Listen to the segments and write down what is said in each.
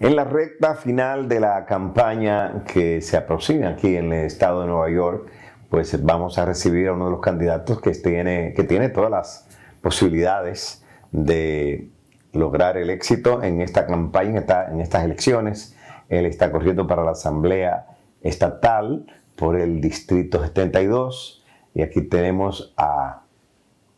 En la recta final de la campaña que se aproxima aquí en el estado de Nueva York, pues vamos a recibir a uno de los candidatos que tiene, que tiene todas las posibilidades de lograr el éxito en esta campaña, en, estas elecciones. Él está corriendo para la Asamblea Estatal por el Distrito 72 y aquí tenemos a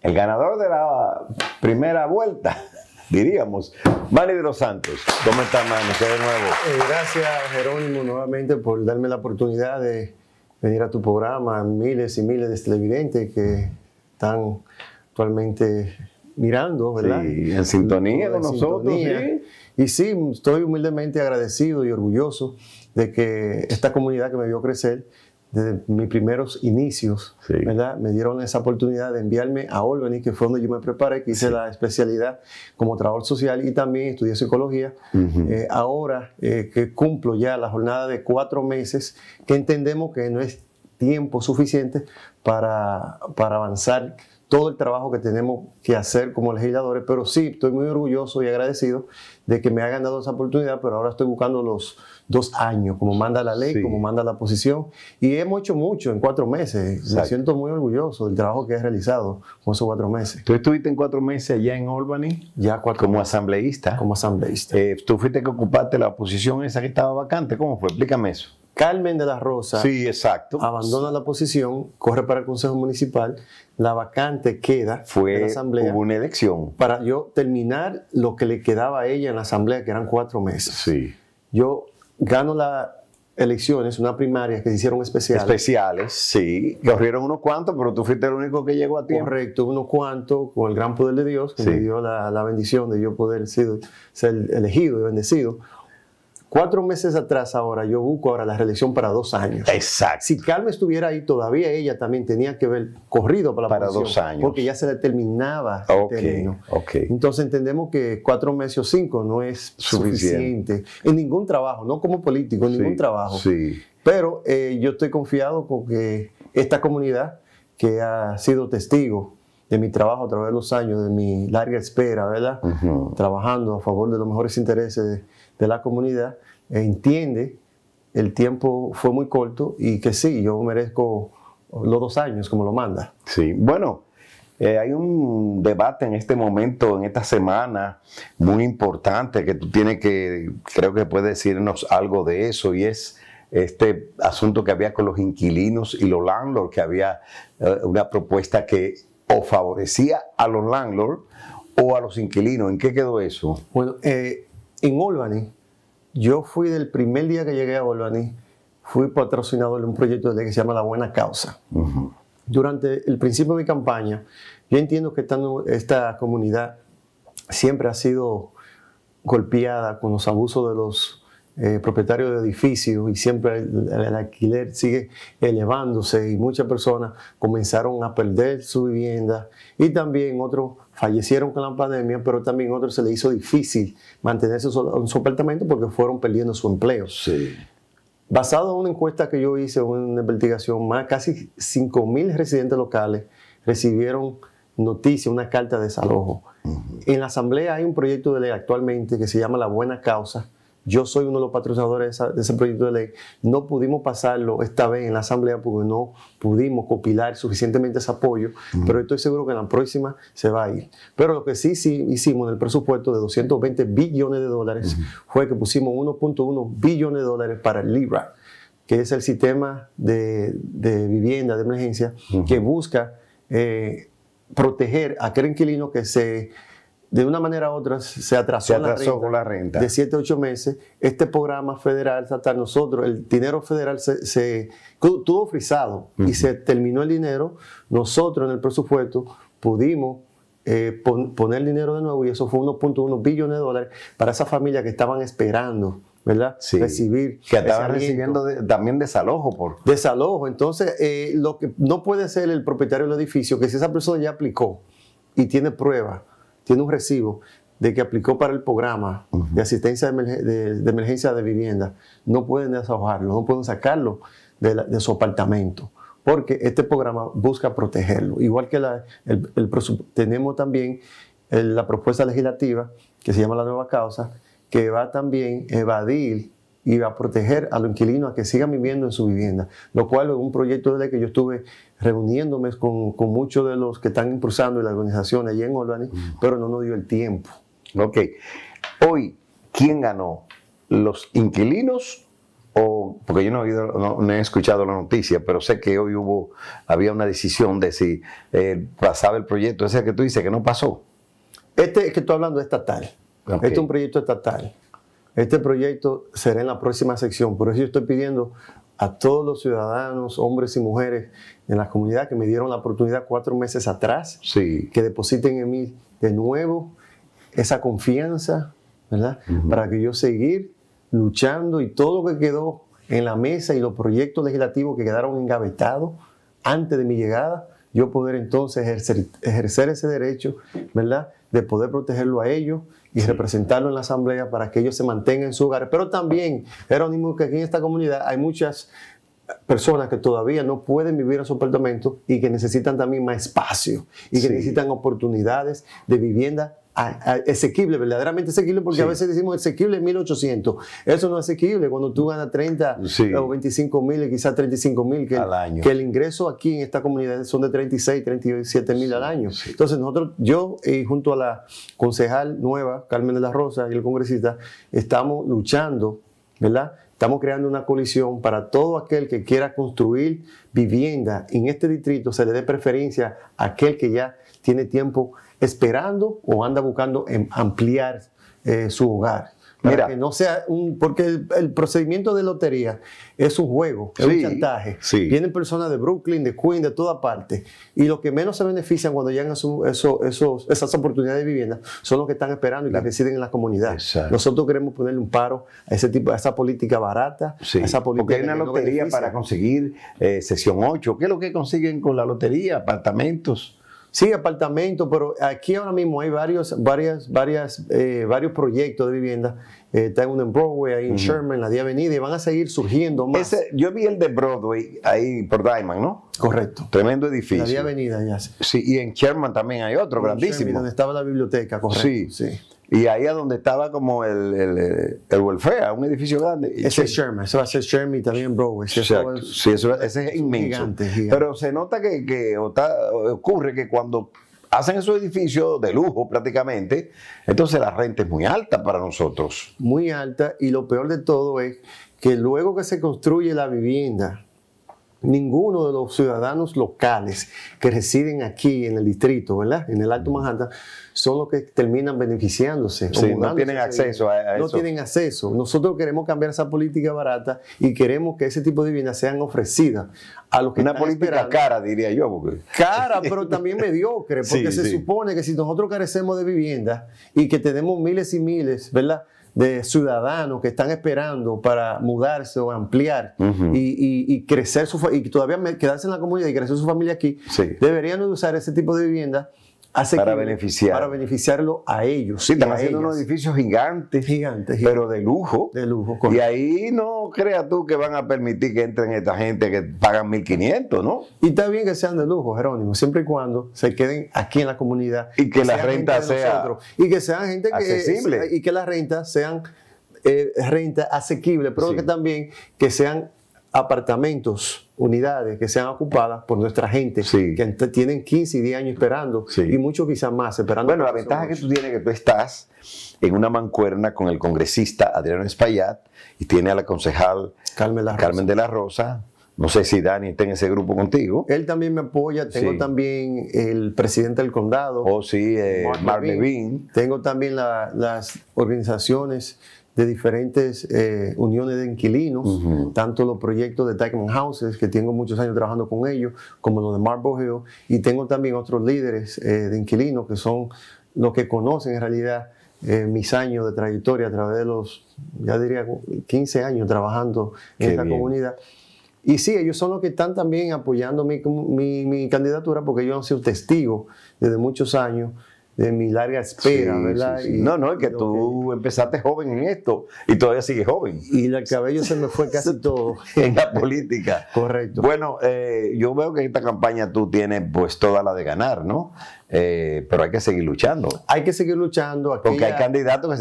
el ganador de la primera vuelta, diríamos. Vale de los Santos, ¿cómo está qué de nuevo. Eh, gracias Jerónimo nuevamente por darme la oportunidad de venir a tu programa, miles y miles de televidentes que están actualmente mirando, ¿verdad? Sí, en sintonía con nosotros. Y sí, estoy humildemente agradecido y orgulloso de que esta comunidad que me vio crecer desde mis primeros inicios, ¿verdad? Me dieron esa oportunidad de enviarme a Albany, que fue donde yo me preparé, que hice la especialidad como trabajador social y también estudié psicología. Eh, ahora eh, que cumplo ya la jornada de cuatro meses, que entendemos que no es tiempo suficiente para, para avanzar todo el trabajo que tenemos que hacer como legisladores, pero sí estoy muy orgulloso y agradecido de que me hayan dado esa oportunidad, pero ahora estoy buscando los dos años, como manda la ley, como manda la posición, y hemos hecho mucho en cuatro meses. Me siento muy orgulloso del trabajo que he realizado con esos cuatro meses. Tú estuviste en cuatro meses allá en Albany, ya como asambleísta. Como asambleísta. Eh, tú fuiste que ocupaste la posición esa que estaba vacante, ¿cómo fue? Explícame eso. Carmen de la Rosa sí, exacto. abandona la posición, corre para el Consejo Municipal, la vacante queda Fue, en la Asamblea. Hubo una elección. Para yo terminar lo que le quedaba a ella en la Asamblea, que eran cuatro meses. Sí. Yo gano la, elecciones, una primaria que se hicieron especiales. Especiales, sí. Corrieron unos cuantos, pero tú fuiste el único que llegó a tiempo. Correcto, unos cuantos, con el gran poder de Dios, que me dio la, bendición de yo poder ser, ser elegido y bendecido. Cuatro meses atrás ahora yo busco ahora la reelección para dos años. Exacto. Si Carmen estuviera ahí todavía, ella también tenía que haber corrido para la Para dos años. Porque ya se le terminaba el término. Entonces entendemos que cuatro meses o cinco no es suficiente. En ningún trabajo, no como político, en ningún trabajo. Sí. Pero eh, yo estoy confiado con que esta comunidad que ha sido testigo de mi trabajo a través de los años, de mi larga espera, ¿verdad? Trabajando a favor de los mejores intereses de la comunidad e entiende el tiempo fue muy corto y que sí, yo merezco los dos años como lo manda. Sí, bueno, eh, hay un debate en este momento, en esta semana, muy importante que tú tienes que, creo que puedes decirnos algo de eso y es este asunto que había con los inquilinos y los landlords, que había eh, una propuesta que o favorecía a los landlords o a los inquilinos. ¿En qué quedó eso? Bueno, eh, en Albany, yo fui del primer día que llegué a Albany, fui patrocinador de un proyecto de que se llama La Buena Causa. Durante el principio de mi campaña, yo entiendo que esta, comunidad siempre ha sido golpeada con los abusos de los eh, propietarios de edificios y siempre el, alquiler sigue elevándose y muchas personas comenzaron a perder su vivienda y también otros fallecieron con la pandemia, pero también otros se les hizo difícil mantenerse en su apartamento porque fueron perdiendo su empleo. Basado en una encuesta que yo hice, una investigación más, casi 5.000 residentes locales recibieron noticia, una carta de desalojo. En la Asamblea hay un proyecto de ley actualmente que se llama La Buena Causa, yo soy uno de los patrocinadores de, ese proyecto de ley. No pudimos pasarlo esta vez en la Asamblea porque no pudimos copilar suficientemente ese apoyo, pero estoy seguro que en la próxima se va a ir. Pero lo que sí, sí hicimos en el presupuesto de 220 billones de dólares fue que pusimos 1.1 billones de dólares para el LIBRA, que es el sistema de, vivienda de emergencia que busca eh, proteger a aquel inquilino que se de una manera u otra se atrasó, la renta, con la renta de 7 a 8 meses. Este programa federal, hasta nosotros, el dinero federal se, tuvo frisado y se terminó el dinero. Nosotros en el presupuesto pudimos eh, poner dinero de nuevo y eso fue 1.1 billones de dólares para esa familia que estaban esperando. ¿Verdad? Sí, Recibir. Que estaban recibiendo también desalojo. por Desalojo. Entonces, eh, lo que no puede ser el propietario del edificio, que si esa persona ya aplicó y tiene pruebas tiene un recibo de que aplicó para el programa de asistencia de, emergencia de vivienda, no pueden desahogarlo, no pueden sacarlo de, su apartamento, porque este programa busca protegerlo. Igual que tenemos también la propuesta legislativa que se llama la nueva causa, que va también a evadir y va a proteger a los inquilinos a que sigan viviendo en su vivienda, lo cual es un proyecto de ley que yo estuve reuniéndome con, muchos de los que están impulsando la organización allí en orban, mm. pero no nos dio el tiempo. Ok. Hoy, ¿quién ganó? ¿Los inquilinos o, porque yo no he, escuchado la noticia, pero sé que hoy hubo, había una decisión de si eh, pasaba el proyecto, ese que tú dices que no pasó. Este es que estoy hablando estatal. Este es un proyecto estatal. Este proyecto será en la próxima sección, por eso yo estoy pidiendo a todos los ciudadanos, hombres y mujeres en la comunidad que me dieron la oportunidad cuatro meses atrás, que depositen en mí de nuevo esa confianza, ¿verdad? Para que yo seguir luchando y todo lo que quedó en la mesa y los proyectos legislativos que quedaron engavetados antes de mi llegada, yo poder entonces ejercer ese derecho, ¿verdad? de poder protegerlo a ellos y representarlo en la asamblea para que ellos se mantengan en su hogar. Pero también, mismo que aquí en esta comunidad hay muchas personas que todavía no pueden vivir en su apartamento y que necesitan también más espacio y que necesitan oportunidades de vivienda asequible, verdaderamente asequible, porque a veces decimos asequible 1800. Eso no es asequible cuando tú ganas 30 o 25 mil, quizás 35 mil, que, al año. que el ingreso aquí en esta comunidad son de 36, 37 mil al año. Entonces nosotros, yo y junto a la concejal nueva, Carmen de la Rosa, y el congresista, estamos luchando, ¿verdad? Estamos creando una colisión para todo aquel que quiera construir vivienda en este distrito, se le dé preferencia a aquel que ya tiene tiempo esperando o anda buscando em, ampliar eh, su hogar. Mira, que no sea un, porque el, procedimiento de lotería es un juego, es un chantaje. Vienen personas de Brooklyn, de Queens, de toda parte. Y los que menos se benefician cuando llegan a su, esas oportunidades de vivienda son los que están esperando y que residen en la comunidad. Nosotros queremos ponerle un paro a ese tipo, a esa política barata, esa política. Porque hay una lotería para conseguir eh, sesión 8. ¿Qué es lo que consiguen con la lotería? Apartamentos. Sí, apartamento, pero aquí ahora mismo hay varios, varias, varias, eh, varios proyectos de vivienda. Eh, está uno en Broadway, ahí en Sherman, la Día Avenida, y van a seguir surgiendo más. yo vi el de Broadway ahí por Diamond, ¿no? Correcto. Tremendo edificio. La Día Avenida, ya sé. Sí, y en Sherman también hay otro, grandísimo. donde estaba la biblioteca, correcto. Sí. sí. Y ahí a donde estaba como el, el, el welfare, un edificio grande. Ese es Sherman, eso va a ser Sherman y también Broadway. Exacto. sí, eso, ese es inmenso. Pero se nota que, ocurre que cuando hacen esos edificios de lujo prácticamente, entonces la renta es muy alta para nosotros. Muy alta y lo peor de todo es que luego que se construye la vivienda, ninguno de los ciudadanos locales que residen aquí en el distrito, ¿verdad? En el Alto Manhattan, son los que terminan beneficiándose. no tienen acceso a, eso. No tienen acceso. Nosotros queremos cambiar esa política barata y queremos que ese tipo de viviendas sean ofrecidas a los que Una política cara, diría yo. Cara, pero también mediocre, porque se supone que si nosotros carecemos de vivienda y que tenemos miles y miles, ¿verdad? de ciudadanos que están esperando para mudarse o ampliar y, crecer su y todavía quedarse en la comunidad y crecer su familia aquí, deberían usar ese tipo de vivienda para Para beneficiarlo a ellos. Sí, están haciendo unos edificios gigantes, gigantes, pero de lujo. De lujo, Y ahí no creas tú que van a permitir que entren esta gente que pagan 1.500, ¿no? Y está bien que sean de lujo, Jerónimo, siempre y cuando se queden aquí en la comunidad. Y que, la renta sea. y que sean gente accesible. que. Y que la renta sean eh, renta asequible, pero que también que sean apartamentos, unidades que sean ocupadas por nuestra gente, que tienen 15 y 10 años esperando, y muchos quizás más esperando. Bueno, la ventaja que tú tienes es que tú estás en una mancuerna con el congresista Adriano Espaillat y tiene a la concejal Carmen, de la Rosa, no sé si Dani está en ese grupo contigo. Él también me apoya. Tengo también el presidente del condado. Oh, sí, eh, Tengo también las organizaciones de diferentes eh, uniones de inquilinos, tanto los proyectos de Dyckman Houses, que tengo muchos años trabajando con ellos, como los de Marble Hill, y tengo también otros líderes eh, de inquilinos que son los que conocen en realidad eh, mis años de trayectoria a través de los, ya diría, 15 años trabajando en la comunidad. Y sí, ellos son los que están también apoyando mi, mi candidatura porque ellos han sido testigos desde muchos años de mi larga espera, ¿verdad? no, no, es que tú empezaste joven en esto y todavía sigues joven. Y el cabello se me fue casi todo. en la política. Correcto. Bueno, eh, yo veo que esta campaña tú tienes pues toda la de ganar, ¿no? Eh, pero hay que seguir luchando. Hay que seguir luchando. Porque hay candidatos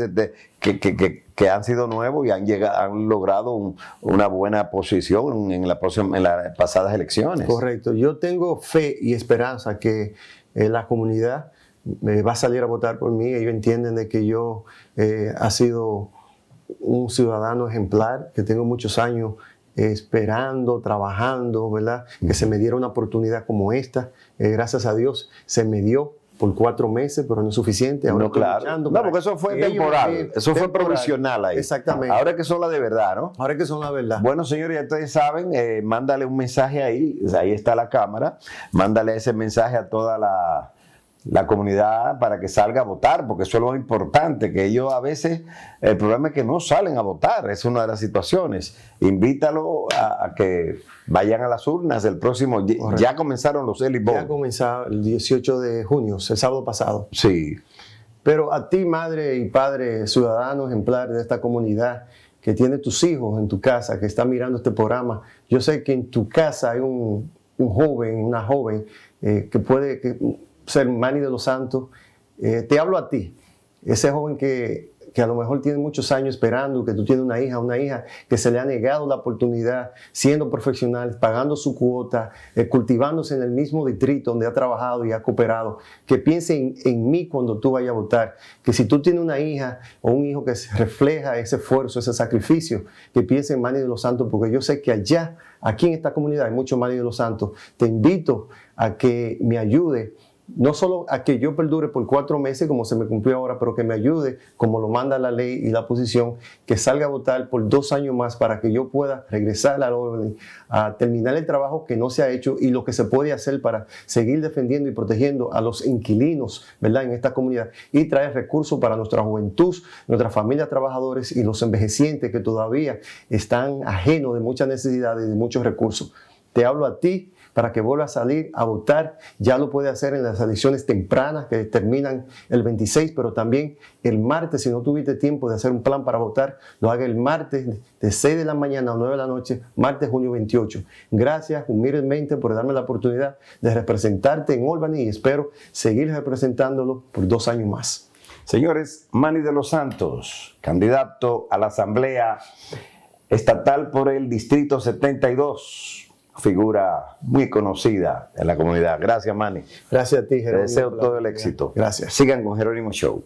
que, que, que, han sido nuevos y han, han logrado una buena posición en, la en las pasadas elecciones. Correcto. Yo tengo fe y esperanza que eh, la comunidad va a salir a votar por mí, ellos entienden de que yo eh, ha sido un ciudadano ejemplar, que tengo muchos años esperando, trabajando, ¿verdad? Que se me diera una oportunidad como esta. Eh, gracias a Dios se me dio por cuatro meses, pero no es suficiente. Ahora no, claro. No, porque eso fue temporal. eso fue provisional ahí. Exactamente. Ahora que son las de verdad, ¿no? Ahora que son la verdad. Bueno, señores, ya ustedes saben, eh, mándale un mensaje ahí. Ahí está la cámara. Mándale ese mensaje a toda la la comunidad para que salga a votar, porque eso es lo importante, que ellos a veces, el problema es que no salen a votar, es una de las situaciones. Invítalo a, que vayan a las urnas el próximo, día. ya comenzaron los early Ya comenzaron el 18 de junio, el sábado pasado. Sí. Pero a ti, madre y padre, ciudadano ejemplar de esta comunidad, que tiene tus hijos en tu casa, que está mirando este programa, yo sé que en tu casa hay un, joven, una joven, eh, que puede... Que, ser Manny de los Santos, eh, te hablo a ti, ese joven que, que a lo mejor tiene muchos años esperando, que tú tienes una hija, una hija que se le ha negado la oportunidad, siendo profesional, pagando su cuota, eh, cultivándose en el mismo distrito donde ha trabajado y ha cooperado, que piense en, mí cuando tú vayas a votar, que si tú tienes una hija o un hijo que refleja ese esfuerzo, ese sacrificio, que piense en Manny de los Santos, porque yo sé que allá, aquí en esta comunidad, hay muchos Manny de los Santos. Te invito a que me ayude no solo a que yo perdure por cuatro meses como se me cumplió ahora, pero que me ayude, como lo manda la ley y la posición, que salga a votar por dos años más para que yo pueda regresar a la orden, a terminar el trabajo que no se ha hecho y lo que se puede hacer para seguir defendiendo y protegiendo a los inquilinos, ¿verdad?, en esta comunidad y traer recursos para nuestra juventud, nuestras familias trabajadores y los envejecientes que todavía están ajenos de muchas necesidades y de muchos recursos. Te hablo a ti para que vuelva a salir a votar. Ya lo puede hacer en las elecciones tempranas que terminan el 26, pero también el martes, si no tuviste tiempo de hacer un plan para votar, lo haga el martes de 6 de la mañana a 9 de la noche, martes junio 28. Gracias humildemente por darme la oportunidad de representarte en Albany y espero seguir representándolo por dos años más. Señores, Manny de los Santos, candidato a la Asamblea Estatal por el Distrito 72 figura muy conocida en la comunidad. Gracias, Manny. Gracias a ti, Jerónimo. Te deseo todo el éxito. Gracias. Sigan con Jerónimo Show.